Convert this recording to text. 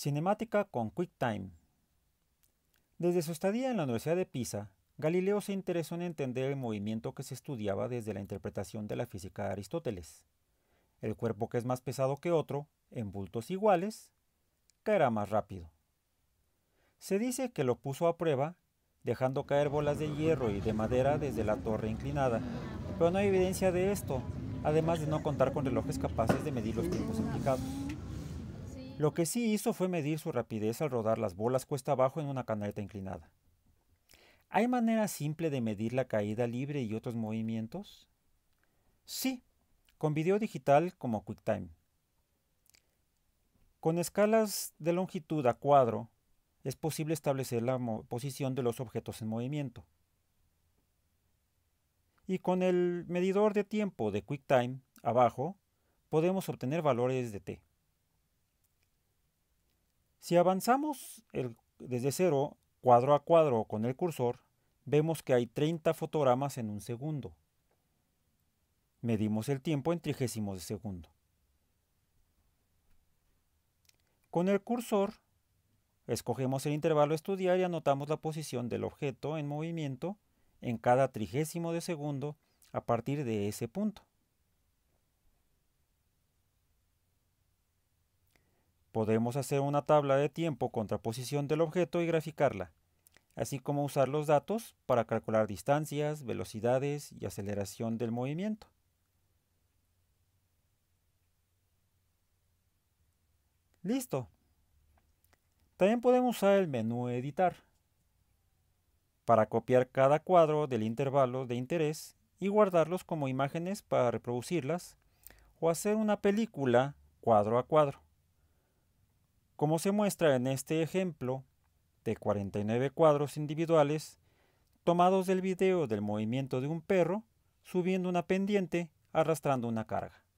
Cinemática con QuickTime. Desde su estadía en la Universidad de Pisa, Galileo se interesó en entender el movimiento que se estudiaba desde la interpretación de la física de Aristóteles. El cuerpo que es más pesado que otro, en bultos iguales, caerá más rápido. Se dice que lo puso a prueba dejando caer bolas de hierro y de madera desde la torre inclinada, pero no hay evidencia de esto, además de no contar con relojes capaces de medir los tiempos implicados. Lo que sí hizo fue medir su rapidez al rodar las bolas cuesta abajo en una canaleta inclinada. ¿Hay manera simple de medir la caída libre y otros movimientos? Sí, con video digital como QuickTime. Con escalas de longitud a cuadro es posible establecer la posición de los objetos en movimiento. Y con el medidor de tiempo de QuickTime abajo podemos obtener valores de t. Si avanzamos desde cero, cuadro a cuadro con el cursor, vemos que hay 30 fotogramas en un segundo. Medimos el tiempo en trigésimos de segundo. Con el cursor, escogemos el intervalo a estudiar y anotamos la posición del objeto en movimiento en cada trigésimo de segundo a partir de ese punto. Podemos hacer una tabla de tiempo contraposición del objeto y graficarla, así como usar los datos para calcular distancias, velocidades y aceleración del movimiento. Listo. También podemos usar el menú editar para copiar cada cuadro del intervalo de interés y guardarlos como imágenes para reproducirlas o hacer una película cuadro a cuadro. Como se muestra en este ejemplo, de 49 cuadros individuales tomados del video del movimiento de un perro subiendo una pendiente arrastrando una carga.